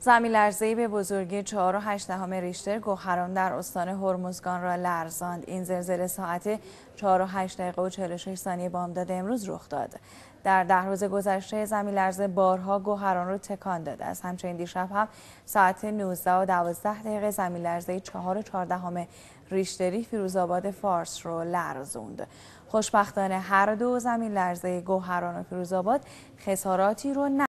زمین لرزه‌ای به بزرگی 4.8 ریشتر گوهران در استان هرمزگان را لرزاند. این زلزله ساعت 4.8 دقیقه و 46 ثانیه بامداد امروز رخ داد. در ده روز گذشته زمین لرزه بارها گوهران را تکان داده است. همچنین دیشب هم ساعت 19 و 12 دقیقه زمین لرزه 4.14 ریشتری فیروزآباد فارس را لرزوند. خوشبختانه هر دو زمین لرزه گوهران و فیروزآباد خساراتی رو